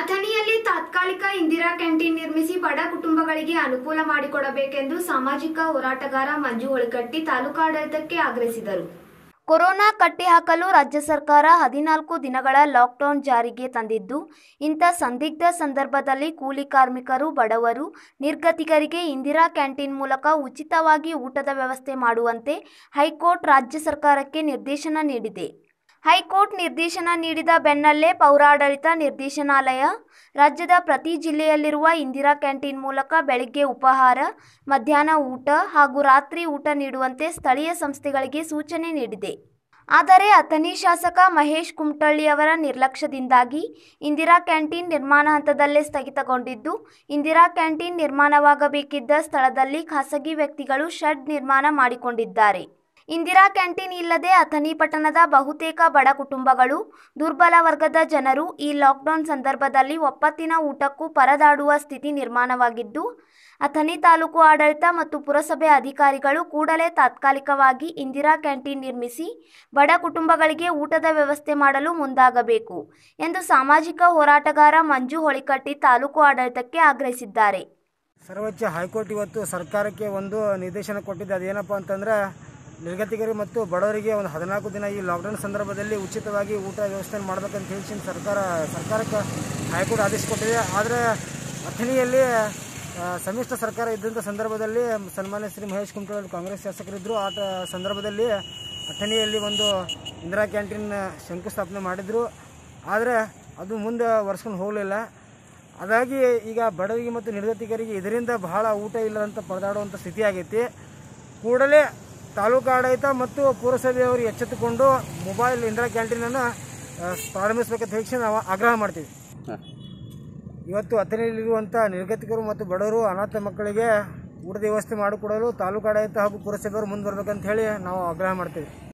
ಅಥಣಿಯಲ್ಲಿ ತಾತ್ಕಾಲಿಕ ಇಂದಿರಾ ಕ್ಯಾಂಟೀನ್ ನಿರ್ಮಿಸಿ ಬಡ ಕುಟುಂಬಗಳಿಗೆ ಅನುಕೂಲ ಮಾಡಿಕೊಡಬೇಕೆಂದು ಸಾಮಾಜಿಕ ಹೋರಾಟಗಾರ ಮಂಜು ಒಳಗಟ್ಟಿ ತಾಲೂಕಾಡಳಿತಕ್ಕೆ ಆಗ್ರಹಿಸಿದರು ಕೊರೋನಾ ಕಟ್ಟಿಹಾಕಲು ರಾಜ್ಯ ಸರ್ಕಾರ ಹದಿನಾಲ್ಕು ದಿನಗಳ ಲಾಕ್ಡೌನ್ ಜಾರಿಗೆ ತಂದಿದ್ದು ಇಂಥ ಸಂದಿಗ್ಧ ಸಂದರ್ಭದಲ್ಲಿ ಕೂಲಿ ಕಾರ್ಮಿಕರು ಬಡವರು ನಿರ್ಗತಿಕರಿಗೆ ಇಂದಿರಾ ಕ್ಯಾಂಟೀನ್ ಮೂಲಕ ಉಚಿತವಾಗಿ ಊಟದ ವ್ಯವಸ್ಥೆ ಮಾಡುವಂತೆ ಹೈಕೋರ್ಟ್ ರಾಜ್ಯ ಸರ್ಕಾರಕ್ಕೆ ನಿರ್ದೇಶನ ನೀಡಿದೆ ಹೈಕೋರ್ಟ್ ನಿರ್ದೇಶನ ನೀಡಿದ ಬೆನ್ನಲ್ಲೇ ಪೌರಾಡಳಿತ ನಿರ್ದೇಶನಾಲಯ ರಾಜ್ಯದ ಪ್ರತಿ ಜಿಲ್ಲೆಯಲ್ಲಿರುವ ಇಂದಿರಾ ಕ್ಯಾಂಟೀನ್ ಮೂಲಕ ಬೆಳಗ್ಗೆ ಉಪಹಾರ ಮಧ್ಯಾಹ್ನ ಊಟ ಹಾಗೂ ರಾತ್ರಿ ಊಟ ನೀಡುವಂತೆ ಸ್ಥಳೀಯ ಸಂಸ್ಥೆಗಳಿಗೆ ಸೂಚನೆ ನೀಡಿದೆ ಆದರೆ ಅಥಣಿ ಶಾಸಕ ಮಹೇಶ್ ಕುಮಟಳ್ಳಿಯವರ ನಿರ್ಲಕ್ಷ್ಯದಿಂದಾಗಿ ಇಂದಿರಾ ಕ್ಯಾಂಟೀನ್ ನಿರ್ಮಾಣ ಹಂತದಲ್ಲೇ ಸ್ಥಗಿತಗೊಂಡಿದ್ದು ಇಂದಿರಾ ಕ್ಯಾಂಟೀನ್ ನಿರ್ಮಾಣವಾಗಬೇಕಿದ್ದ ಸ್ಥಳದಲ್ಲಿ ಖಾಸಗಿ ವ್ಯಕ್ತಿಗಳು ಶೆಡ್ ನಿರ್ಮಾಣ ಮಾಡಿಕೊಂಡಿದ್ದಾರೆ ಇಂದಿರಾ ಕ್ಯಾಂಟೀನ್ ಇಲ್ಲದೆ ಅಥಣಿ ಪಟ್ಟಣದ ಬಹುತೇಕ ಬಡ ಕುಟುಂಬಗಳು ದುರ್ಬಲ ವರ್ಗದ ಜನರು ಈ ಲಾಕ್ಡೌನ್ ಸಂದರ್ಭದಲ್ಲಿ ಒಪ್ಪತ್ತಿನ ಊಟಕ್ಕೂ ಪರದಾಡುವ ಸ್ಥಿತಿ ನಿರ್ಮಾಣವಾಗಿದ್ದು ಅಥಣಿ ತಾಲೂಕು ಆಡಳಿತ ಮತ್ತು ಪುರಸಭೆ ಅಧಿಕಾರಿಗಳು ಕೂಡಲೇ ತಾತ್ಕಾಲಿಕವಾಗಿ ಇಂದಿರಾ ಕ್ಯಾಂಟೀನ್ ನಿರ್ಮಿಸಿ ಬಡ ಕುಟುಂಬಗಳಿಗೆ ಊಟದ ವ್ಯವಸ್ಥೆ ಮಾಡಲು ಮುಂದಾಗಬೇಕು ಎಂದು ಸಾಮಾಜಿಕ ಹೋರಾಟಗಾರ ಮಂಜು ಹೊಳಿಕಟ್ಟಿ ತಾಲೂಕು ಆಡಳಿತಕ್ಕೆ ಆಗ್ರಹಿಸಿದ್ದಾರೆ ಸರ್ವೋಚ್ಚ ಹೈಕೋರ್ಟ್ ಇವತ್ತು ಸರ್ಕಾರಕ್ಕೆ ಒಂದು ನಿರ್ದೇಶನ ಕೊಟ್ಟಿದ್ದು ಅದೇನಪ್ಪ ಅಂತಂದ್ರೆ ನಿರ್ಗತಿಕರಿಗೆ ಮತ್ತು ಬಡವರಿಗೆ ಒಂದು ಹದಿನಾಲ್ಕು ದಿನ ಈ ಲಾಕ್ಡೌನ್ ಸಂದರ್ಭದಲ್ಲಿ ಉಚಿತವಾಗಿ ಊಟ ವ್ಯವಸ್ಥೆ ಮಾಡಬೇಕಂತ ಹೇಳಿ ಸರ್ಕಾರ ಸರ್ಕಾರಕ್ಕೆ ಹೈಕೋರ್ಟ್ ಆದೇಶ ಕೊಟ್ಟಿದೆ ಆದರೆ ಅಥಣಿಯಲ್ಲಿ ಸಮ್ಮಿಶ್ರ ಸರ್ಕಾರ ಇದ್ದಂಥ ಸಂದರ್ಭದಲ್ಲಿ ಸನ್ಮಾನ್ಯ ಶ್ರೀ ಮಹೇಶ್ ಕುಮಟೋಳ್ ಕಾಂಗ್ರೆಸ್ ಶಾಸಕರಿದ್ದರು ಆ ಸಂದರ್ಭದಲ್ಲಿ ಅಥಣಿಯಲ್ಲಿ ಒಂದು ಇಂದಿರಾ ಕ್ಯಾಂಟೀನ್ ಶಂಕುಸ್ಥಾಪನೆ ಮಾಡಿದರು ಆದರೆ ಅದು ಮುಂದೆ ಒರೆಸ್ಕೊಂಡು ಹೋಗಲಿಲ್ಲ ಹಾಗಾಗಿ ಈಗ ಬಡವರಿಗೆ ಮತ್ತು ನಿರ್ಗತಿಕರಿಗೆ ಇದರಿಂದ ಬಹಳ ಊಟ ಇಲ್ಲದಂತ ಪರದಾಡುವಂಥ ಸ್ಥಿತಿ ಆಗೈತಿ ಕೂಡಲೇ ತಾಲೂಕು ಆಡಳಿತ ಮತ್ತು ಪುರಸಭೆಯವರು ಎಚ್ಚೆತ್ತುಕೊಂಡು ಮೊಬೈಲ್ ಇಂದಿರಾ ಕ್ಯಾಂಟೀನನ್ನು ಪ್ರಾರಂಭಿಸಬೇಕಂತ ಹೇಳಿ ನಾವು ಆಗ್ರಹ ಮಾಡ್ತೀವಿ ಇವತ್ತು ಹತ್ತನೆಯಲ್ಲಿರುವಂಥ ನಿರ್ಗತಿಕರು ಮತ್ತು ಬಡವರು ಅನಾಥ ಮಕ್ಕಳಿಗೆ ಊಟದ ವ್ಯವಸ್ಥೆ ಮಾಡಿಕೊಡಲು ತಾಲೂಕು ಆಡಳಿತ ಹಾಗೂ ಪುರಸಭೆಯವರು ಮುಂದುವರಬೇಕಂತ ಹೇಳಿ ನಾವು ಆಗ್ರಹ ಮಾಡ್ತೀವಿ